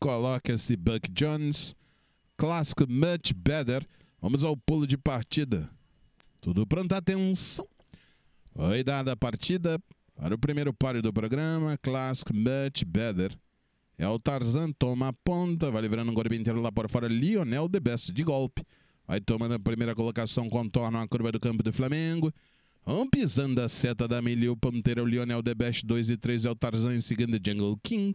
coloca-se Buck Jones. Clássico Much Better. Vamos ao pulo de partida. Tudo pronto, atenção. Oi, dada a partida para o primeiro páreo do programa, clássico Much Better. É o Tarzan, toma a ponta, vai livrando um golpe inteiro lá por fora. Lionel de Best de golpe. Vai tomando a primeira colocação, contorna a curva do campo do Flamengo. Um pisando a seta da milho, o ponteiro Lionel de Best, 2 e 3 é o Tarzan, em seguida Jungle King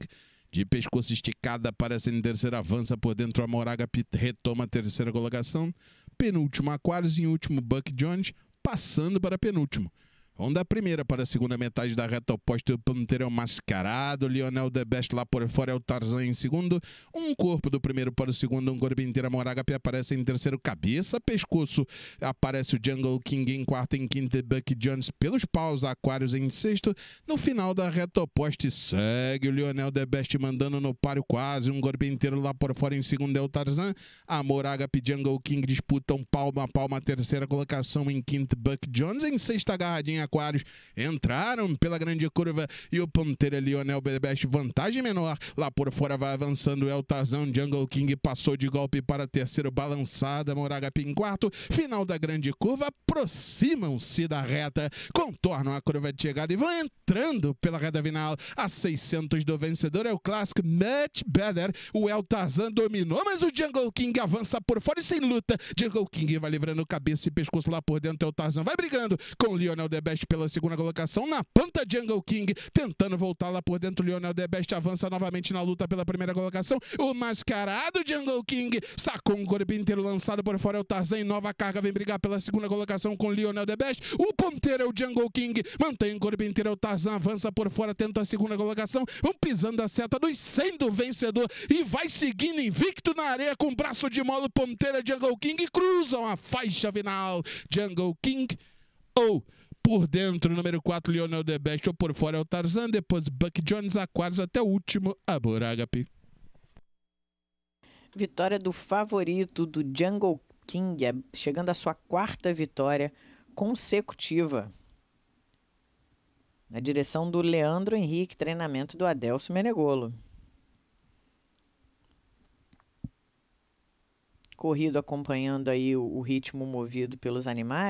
de pescoço esticada aparece em terceira avança por dentro a Moraga retoma a terceira colocação, penúltimo Aquarius em último Buck Jones, passando para penúltimo. Onde a primeira para a segunda metade da reta oposta o Panteirão Mascarado, Lionel The Best lá por fora é o Tarzan em segundo, um corpo do primeiro para o segundo, um corpo a Moragapi aparece em terceiro, cabeça, pescoço, aparece o Jungle King em quarto, em quinto, Buck Jones pelos paus, Aquários em sexto, no final da reta oposta segue o Lionel The Best mandando no páreo quase, um corpo inteiro lá por fora em segundo é o Tarzan, a Moragapi Jungle King disputam palma a palma terceira colocação em quinto, Buck Jones em sexta agarradinha Aquários entraram pela grande curva e o Pantera Lionel Bebeste vantagem menor. Lá por fora vai avançando El Tarzan, Jungle King passou de golpe para terceiro, balançada, Moraga Pim quarto. Final da grande curva, aproximam-se da reta, contornam a curva de chegada e vão entrando pela reta final. A 600 do vencedor é o clássico Much Better. O El Tarzan dominou, mas o Jungle King avança por fora e sem luta. Jungle King vai livrando cabeça e pescoço lá por dentro. El Tarzan vai brigando com o Lionel Debest Debest pela segunda colocação. Na panta Jungle King tentando voltar lá por dentro. Lionel Debest avança novamente na luta pela primeira colocação. O mascarado Jungle King sacou um corpo inteiro lançado por fora. É o Tarzan nova carga vem brigar pela segunda colocação com Lionel Debest. O ponteiro é o Jungle King. Mantém o corpo inteiro. É o Tarzan avança por fora, tenta a segunda colocação. Vão pisando a seta dos sendo vencedor e vai seguindo invicto na areia com braço de mola. Ponteira Jungle King cruzam a faixa final. Jungle King ou por dentro, número 4, Lionel The Best, ou por fora é o Tarzan, depois Buck Jones, Aquarius, até o último, a Agape. Vitória do favorito do Jungle King, é chegando à sua quarta vitória consecutiva. Na direção do Leandro Henrique, treinamento do Adelso Menegolo. Corrido acompanhando aí o, o ritmo movido pelos animais.